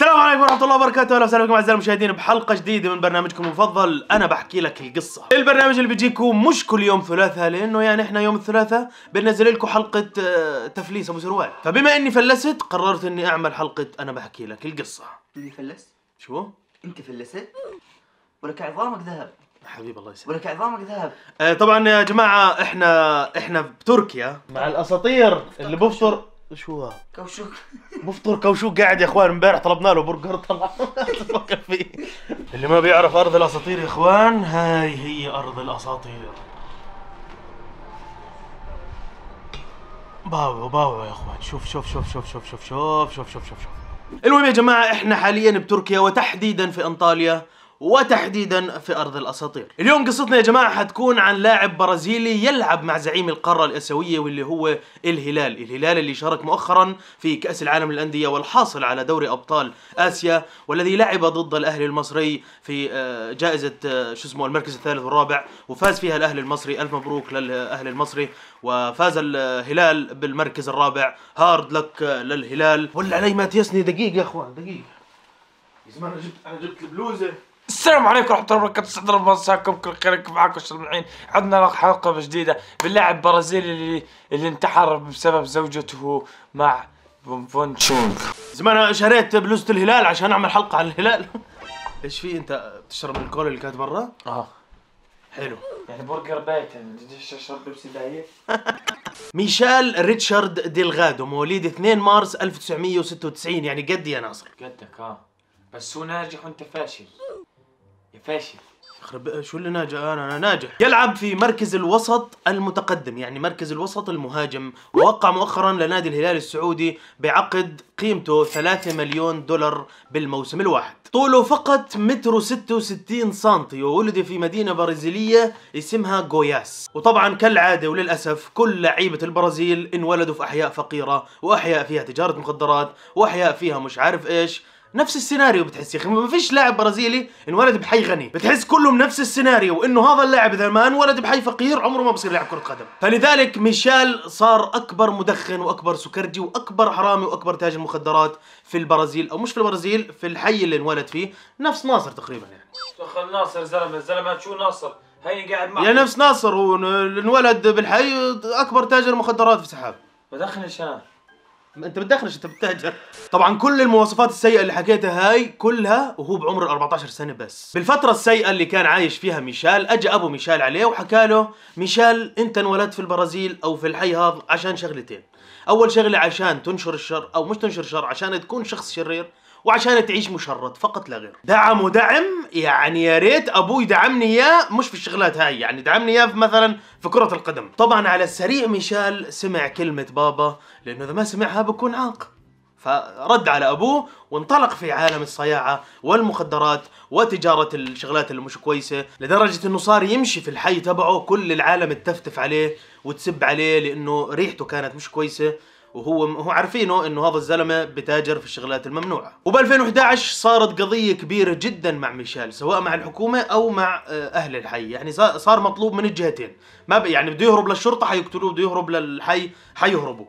السلام عليكم ورحمة الله وبركاته، أهلا وسهلا بكم أعزائي المشاهدين بحلقة جديدة من برنامجكم المفضل، أنا بحكي لك القصة. البرنامج اللي بيجيكم مش كل يوم ثلاثاء لأنه يعني إحنا يوم الثلاثاء بننزل لكم حلقة آه، تفليس أبو سروال، فبما إني فلست قررت إني أعمل حلقة أنا بحكي لك القصة. اللي فلس؟ شو؟ أنت فلست؟ ولك عظامك ذهب. حبيبي الله يسلمك ولك عظامك ذهب آه طبعا يا جماعة إحنا إحنا بتركيا مع الأساطير اللي بفطر شو كوشوك مفطور كوشوك قاعد يا اخوان امبارح طلبنا له برجر طلع تفكر فيه اللي ما بيعرف ارض الاساطير يا اخوان هاي هي ارض الاساطير باو باو يا اخوان شوف شوف شوف شوف شوف شوف شوف شوف شوف شوف شوف المهم يا جماعه احنا حاليا بتركيا وتحديدا في انطاليا وتحديدا في ارض الاساطير. اليوم قصتنا يا جماعه حتكون عن لاعب برازيلي يلعب مع زعيم القاره الاسيويه واللي هو الهلال، الهلال اللي شارك مؤخرا في كاس العالم للانديه والحاصل على دوري ابطال اسيا والذي لعب ضد الاهلي المصري في آه، جائزه آه، شو اسمه المركز الثالث والرابع وفاز فيها الاهلي المصري، الف مبروك للاهلي المصري وفاز الهلال بالمركز الرابع، هارد لك آه، للهلال. ولا علي ما تيسني دقيقه يا اخوان دقيقه. يا زلمه انا جبت انا جبت البلوزه السلام عليكم ورحمة الله وبركاته سعد الله مساكم كل خير معاكم الشرمعين عندنا حلقة جديدة باللاعب برازيلي اللي, اللي انتحر بسبب زوجته مع بونبون زمان انا شريت بلوزة الهلال عشان اعمل حلقة عن الهلال ايش في انت بتشرب الكول اللي كانت برا؟ اه حلو يعني برجر بايت يعني بديش اشرب بيبسي دايت ميشال ريتشارد ديلغادو مواليد 2 مارس 1996 يعني قدي يا ناصر قدك اه بس هو ناجح وانت فاشل فاشل يخرب شو اللي ناجح انا انا ناجح يلعب في مركز الوسط المتقدم يعني مركز الوسط المهاجم ووقع مؤخرا لنادي الهلال السعودي بعقد قيمته 3 مليون دولار بالموسم الواحد طوله فقط متر 66 سنتي وولد في مدينة برازيلية اسمها غوياس وطبعا كالعادة وللأسف كل لعيبة البرازيل انولدوا في أحياء فقيرة وأحياء فيها تجارة مخدرات وأحياء فيها مش عارف إيش نفس السيناريو بتحس يا اخي ما فيش لاعب برازيلي انولد بحي غني بتحس كلهم نفس السيناريو انه هذا اللاعب اذا ما انولد بحي فقير عمره ما بصير لاعب كره قدم فلذلك ميشيل صار اكبر مدخن واكبر سكرجي واكبر حرامي واكبر تاجر مخدرات في البرازيل او مش في البرازيل في الحي اللي انولد فيه نفس ناصر تقريبا يعني دخل ناصر زلمه زلمه شو ناصر هيني قاعد معه يا نفس ناصر انولد بالحي اكبر تاجر مخدرات في سحاب مدخن الشناب انت بتدخلش انت بتتاجر طبعا كل المواصفات السيئه اللي حكيتها هاي كلها وهو بعمر 14 سنه بس بالفتره السيئه اللي كان عايش فيها ميشال اجى ابو ميشال عليه وحكى له ميشال انت انولدت في البرازيل او في الحي هذا عشان شغلتين اول شغله عشان تنشر الشر او مش تنشر الشر عشان تكون شخص شرير وعشان تعيش مشرد فقط لا غير دعم ودعم يعني يا ريت ابوي دعمني اياه مش في الشغلات هاي يعني دعمني اياه مثلا في كرة القدم طبعا على السريع ميشيل سمع كلمة بابا لانه اذا ما سمعها بكون عاق فرد على ابوه وانطلق في عالم الصياعه والمخدرات وتجاره الشغلات اللي مش كويسه لدرجه انه صار يمشي في الحي تبعه كل العالم تفتف عليه وتسب عليه لانه ريحته كانت مش كويسه وهو هو عارفينه انه هذا الزلمه بتاجر في الشغلات الممنوعه وب2011 صارت قضيه كبيره جدا مع ميشيل سواء مع الحكومه او مع آه، اهل الحي يعني صار مطلوب من الجهتين ما ب... يعني بده يهرب للشرطه حيقتلوه بده يهرب للحي حيهربوا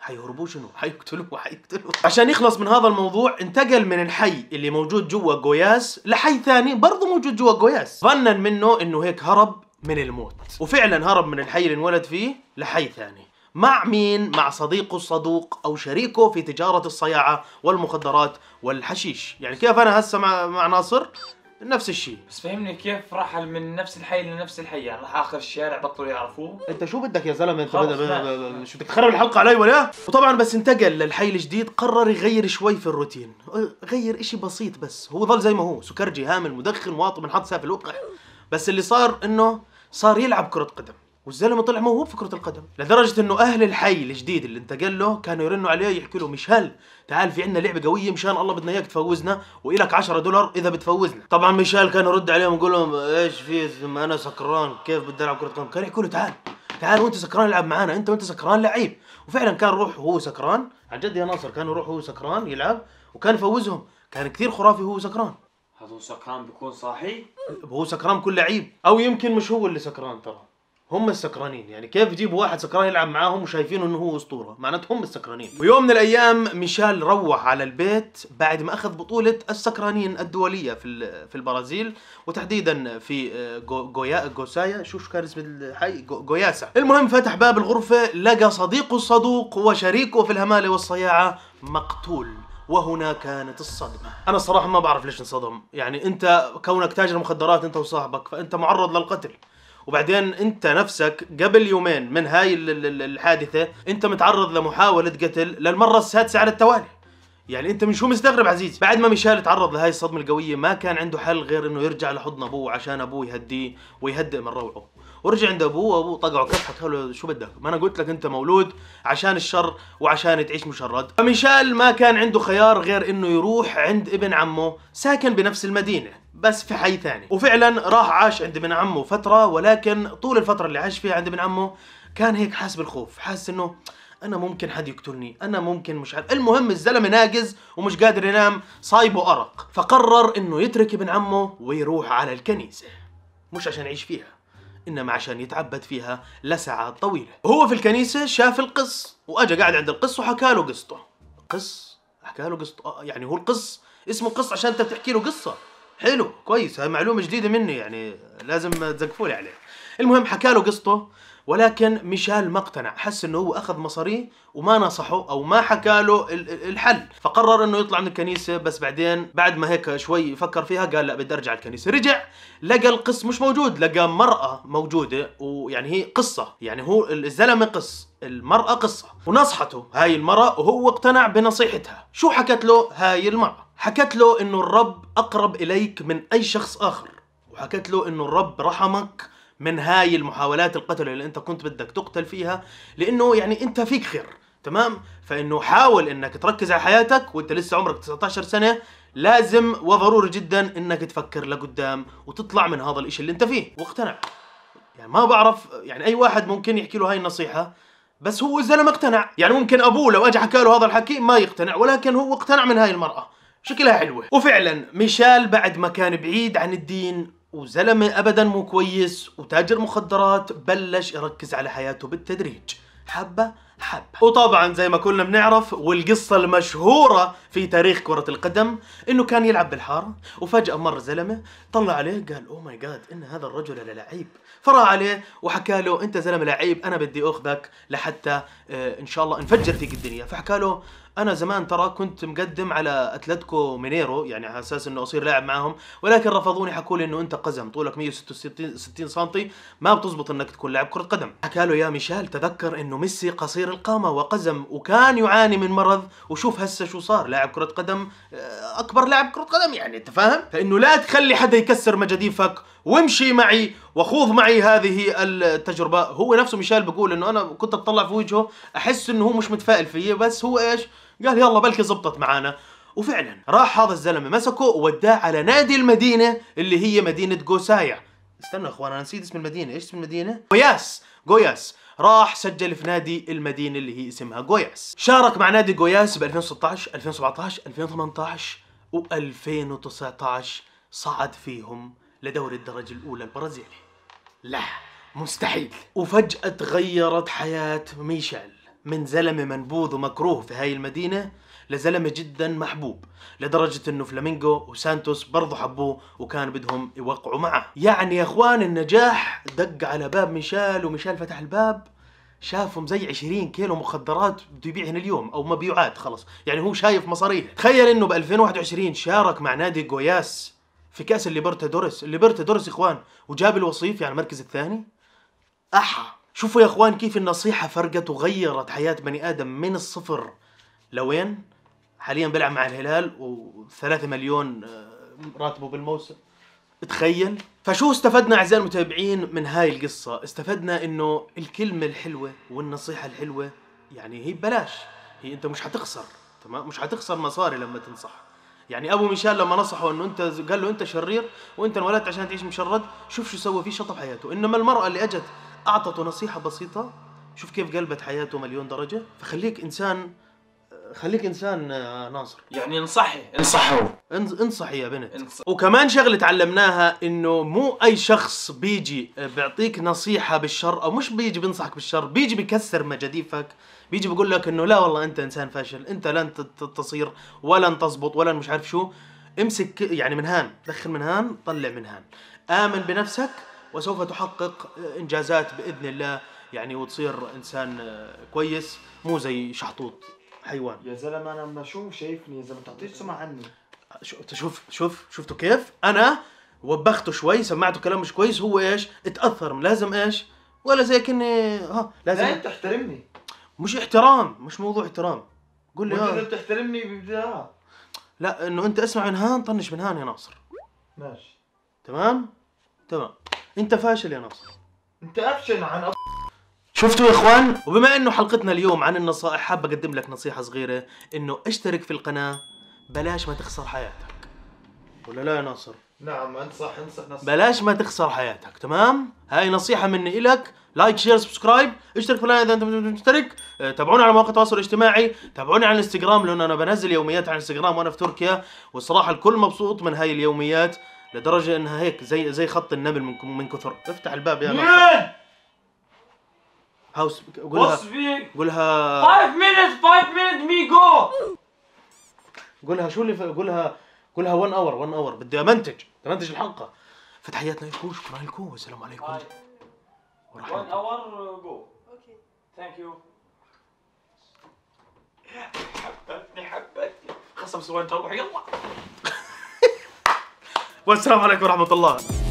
حيهربوا شنو؟ حيقتلوه حيقتلوه عشان يخلص من هذا الموضوع انتقل من الحي اللي موجود جوا قوياس لحي ثاني برضه موجود جوا قوياس ظنا منه انه هيك هرب من الموت وفعلا هرب من الحي اللي انولد فيه لحي ثاني مع مين؟ مع صديقه الصدوق أو شريكه في تجارة الصياعة والمخدرات والحشيش يعني كيف أنا هسه مع, مع ناصر نفس الشيء بس فهمني كيف رحل من نفس الحي لنفس الحي يعني راح اخر الشارع بطلوا يعرفوه انت شو بدك يا زلمه انت بدك شو بدك تخرب الحلقه علي ولا وطبعا بس انتقل للحي الجديد قرر يغير شوي في الروتين غير اشي بسيط بس هو ظل زي ما هو سكرجي هامل مدخن واطي من حط سافل وقع بس اللي صار انه صار يلعب كره قدم والزلمه طلع موهوب كره القدم لدرجه انه اهل الحي الجديد اللي انتقل له كانوا يرنوا عليه يحكوا له مشهل تعال في عندنا لعبه قويه مشان الله بدنا اياك تفوزنا والك 10 دولار اذا بتفوزنا طبعا مشهل كان يرد عليهم يقول لهم ايش في انا سكران كيف بدي العب كره قدم كان يحكوا له تعال تعال وانت سكران العب معانا انت وانت سكران لعيب وفعلا كان روح وهو سكران عن جد يا ناصر كان يروح وهو سكران يلعب وكان يفوزهم كان كثير خرافي وهو سكران هذا هو سكران بيكون صاحي هو سكران كل لعيب او يمكن مش هو اللي سكران ترى هم السكرانين يعني كيف يجيبوا واحد سكران يلعب معاهم وشايفين انه هو اسطوره معناته هم السكرانين ويوم من الايام ميشيل روح على البيت بعد ما اخذ بطوله السكرانين الدوليه في في البرازيل وتحديدا في آه، جويا جوسايا شو كان اسم الحي جوياسا المهم فتح باب الغرفه لقى صديقه الصدوق وشريكه في الهماله والصياعه مقتول وهنا كانت الصدمة أنا الصراحة ما بعرف ليش انصدم يعني أنت كونك تاجر مخدرات أنت وصاحبك فأنت معرض للقتل وبعدين انت نفسك قبل يومين من هاي الحادثه انت متعرض لمحاوله قتل للمره السادسه على التوالي يعني انت من شو مستغرب عزيزي بعد ما ميشيل تعرض لهاي الصدمه القويه ما كان عنده حل غير انه يرجع لحضن ابوه عشان ابوه يهديه ويهدئ من روعه ورجع عند ابوه وابوه طقعه كف قال له شو بدك ما انا قلت لك انت مولود عشان الشر وعشان تعيش مشرد فميشال ما كان عنده خيار غير انه يروح عند ابن عمه ساكن بنفس المدينه بس في حي ثاني وفعلا راح عاش عند ابن عمه فترة ولكن طول الفترة اللي عاش فيها عند ابن عمه كان هيك حاسس بالخوف حاسس انه انا ممكن حد يقتلني انا ممكن مش عارف المهم الزلمه ناقز ومش قادر ينام صايبه ارق فقرر انه يترك ابن عمه ويروح على الكنيسه مش عشان يعيش فيها انما عشان يتعبد فيها لساعات طويله وهو في الكنيسه شاف القس واجا قاعد عند القس وحكى له قصته قص حكى له قصته آه، يعني هو القس اسمه قص عشان انت بتحكي له قصه حلو كويس هاي معلومه جديده مني يعني لازم تزقفوا لي عليه المهم حكى له قصته ولكن ميشال ما اقتنع حس انه هو اخذ مصاريه وما نصحه او ما حكى له الحل فقرر انه يطلع من الكنيسه بس بعدين بعد ما هيك شوي فكر فيها قال لا بدي ارجع الكنيسه رجع لقى القس مش موجود لقى مراه موجوده ويعني هي قصه يعني هو الزلمه قص المراه قصه ونصحته هاي المراه وهو اقتنع بنصيحتها شو حكت له هاي المراه حكت له انه الرب اقرب اليك من اي شخص اخر وحكت له انه الرب رحمك من هاي المحاولات القتل اللي انت كنت بدك تقتل فيها لانه يعني انت فيك خير تمام فانه حاول انك تركز على حياتك وانت لسه عمرك 19 سنه لازم وضروري جدا انك تفكر لقدام وتطلع من هذا الاشي اللي انت فيه واقتنع يعني ما بعرف يعني اي واحد ممكن يحكي له هاي النصيحه بس هو الزلمه اقتنع يعني ممكن ابوه لو اجى حكى له هذا الحكي ما يقتنع ولكن هو اقتنع من هاي المراه شكلها حلوة وفعلا ميشيل بعد ما كان بعيد عن الدين وزلمة أبدا مو كويس وتاجر مخدرات بلش يركز على حياته بالتدريج حبة حبة وطبعا زي ما كلنا بنعرف والقصة المشهورة في تاريخ كرة القدم انه كان يلعب بالحارة وفجأة مر زلمة طلع عليه قال اوه ماي جاد ان هذا الرجل لعيب فرا عليه وحكى له انت زلمة لعيب انا بدي اخذك لحتى آه، ان شاء الله نفجر فيك الدنيا فحكى له انا زمان ترى كنت مقدم على اتلتيكو مينيرو يعني على اساس انه اصير لاعب معاهم ولكن رفضوني حكوا لي انه انت قزم طولك 166 60 سم ما بتزبط انك تكون لاعب كره قدم حكى له يا ميشيل تذكر انه ميسي قصير القامه وقزم وكان يعاني من مرض وشوف هسه شو صار لاعب كره قدم آه، اكبر لاعب كره قدم يعني انت فاهم فانه لا تخلي حدا يكسر مجاديفك وامشي معي وخوض معي هذه التجربه هو نفسه ميشيل بيقول انه انا كنت اتطلع في وجهه احس انه هو مش متفائل فيه بس هو ايش قال يلا بلكي زبطت معانا وفعلا راح هذا الزلمه مسكه ووداه على نادي المدينه اللي هي مدينه جوسايا استنى اخوان انا نسيت اسم المدينه ايش اسم المدينه جوياس جوياس راح سجل في نادي المدينه اللي هي اسمها جوياس شارك مع نادي جوياس ب 2016 2017 2018 و2019 صعد فيهم لدوري الدرجه الاولى البرازيلي لا مستحيل وفجاه تغيرت حياه ميشيل من زلمه منبوذ ومكروه في هاي المدينه لزلمه جدا محبوب لدرجه انه فلامينجو وسانتوس برضه حبوه وكان بدهم يوقعوا معه يعني يا اخوان النجاح دق على باب ميشال وميشال فتح الباب شافهم زي 20 كيلو مخدرات بده يبيعهن اليوم او مبيوعات خلص يعني هو شايف مصاريه تخيل انه ب 2021 شارك مع نادي جوياس في كاس الليبرتادورس الليبرتادورس اخوان وجاب الوصيف يعني المركز الثاني احا شوفوا يا اخوان كيف النصيحة فرقت وغيرت حياة بني ادم من الصفر لوين حاليا بلعب مع الهلال و3 مليون آه، راتبه بالموسم تخيل فشو استفدنا اعزائي المتابعين من هاي القصة استفدنا انه الكلمة الحلوة والنصيحة الحلوة يعني هي ببلاش هي انت مش حتخسر تمام مش حتخسر مصاري لما تنصح يعني ابو مشال لما نصحه انه انت قال له انت شرير وانت انولدت عشان تعيش مشرد شوف شو سوى فيه شطب حياته انما المراه اللي اجت اعطته نصيحه بسيطه شوف كيف قلبت حياته مليون درجه فخليك انسان خليك انسان آه، ناصر يعني انصحي انصحوا انصحي يا بنت انصح. وكمان شغله تعلمناها انه مو اي شخص بيجي آه، بيعطيك نصيحه بالشر او مش بيجي بينصحك بالشر بيجي بيكسر مجاديفك بيجي بيقول لك انه لا والله انت انسان فاشل انت لن تصير ولن تزبط ولن مش عارف شو امسك يعني من هان دخل من هان طلع من هان امن بنفسك وسوف تحقق انجازات باذن الله يعني وتصير انسان آه، كويس مو زي شحطوط حيوان يا زلمه انا ما شو شايفني يا زلمه تعطيش سمع عني شوف شوف شفتوا كيف انا وبخته شوي سمعته كلام مش كويس هو ايش اتاثر لازم ايش ولا زي كني ها لازم لا انت احترمني مش احترام مش موضوع احترام قول لي انت تحترمني لا انه انت اسمع من هان طنش من هان يا ناصر ماشي تمام تمام انت فاشل يا ناصر انت افشل عن أف... شفتوا يا اخوان وبما انه حلقتنا اليوم عن النصائح حاب اقدم لك نصيحه صغيره انه اشترك في القناه بلاش ما تخسر حياتك ولا لا يا ناصر نعم انصح انصح نصيحة بلاش ما تخسر حياتك تمام هاي نصيحة مني لك لايك شير سبسكرايب اشترك في القناه اذا انت مشترك آه، تابعوني على مواقع التواصل الاجتماعي تابعوني على الانستغرام لانه انا بنزل يوميات على الانستغرام وانا في تركيا والصراحه الكل مبسوط من هاي اليوميات لدرجه انها هيك زي زي خط النمل من من كثر افتح الباب يا هاوس قولها قولها 5 minutes 5 minutes me go قولها شو اللي قولها كلها 1 اور 1 اور بدي امنتج امنتج الحلقه فتحياتنا لكم شكرا لكم والسلام عليكم 1 اور جو اوكي ثانك يو حبتني حبتني خصم سوين تروح يلا والسلام عليكم ورحمه الله